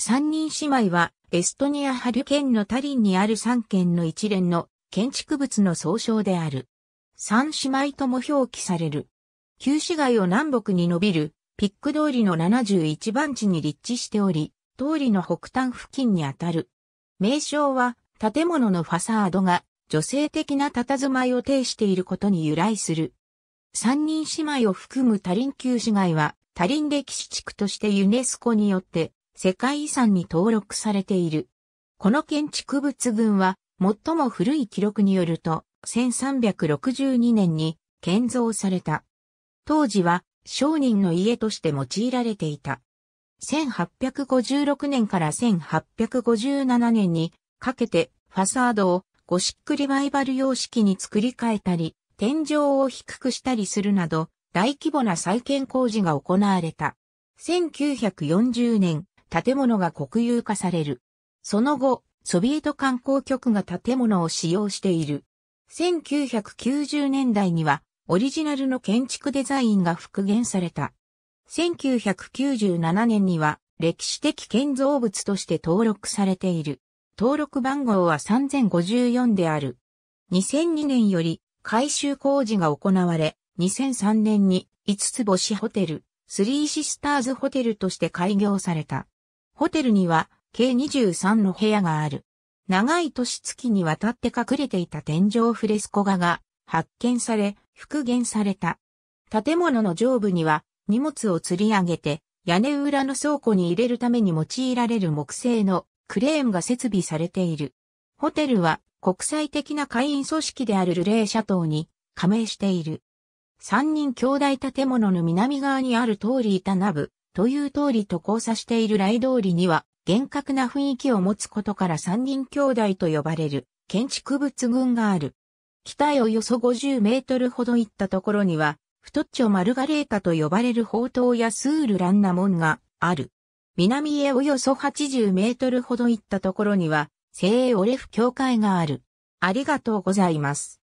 三人姉妹は、エストニアハリ県のタリンにある三県の一連の建築物の総称である。三姉妹とも表記される。旧市街を南北に伸びる、ピック通りの71番地に立地しており、通りの北端付近にあたる。名称は、建物のファサードが女性的な佇まいを呈していることに由来する。三人姉妹を含むタリン旧市街は、タリン歴史地区としてユネスコによって世界遺産に登録されている。この建築物群は最も古い記録によると1362年に建造された。当時は商人の家として用いられていた。1856年から1857年にかけてファサードをゴシックリバイバル様式に作り替えたり、天井を低くしたりするなど、大規模な再建工事が行われた。1940年、建物が国有化される。その後、ソビエト観光局が建物を使用している。1990年代には、オリジナルの建築デザインが復元された。1997年には、歴史的建造物として登録されている。登録番号は3054である。2002年より改修工事が行われ、2003年に5つ星ホテル、スリーシスターズホテルとして開業された。ホテルには計23の部屋がある。長い年月にわたって隠れていた天井フレスコ画が発見され、復元された。建物の上部には荷物を吊り上げて屋根裏の倉庫に入れるために用いられる木製のクレーンが設備されている。ホテルは国際的な会員組織であるルレーシャに加盟している。三人兄弟建物の南側にある通りたナブ、という通りと交差している雷通りには、厳格な雰囲気を持つことから三人兄弟と呼ばれる建築物群がある。北へおよそ50メートルほど行ったところには、太っちょマルガレータと呼ばれる宝刀やスールランナモンがある。南へおよそ80メートルほど行ったところには、聖オレフ教会がある。ありがとうございます。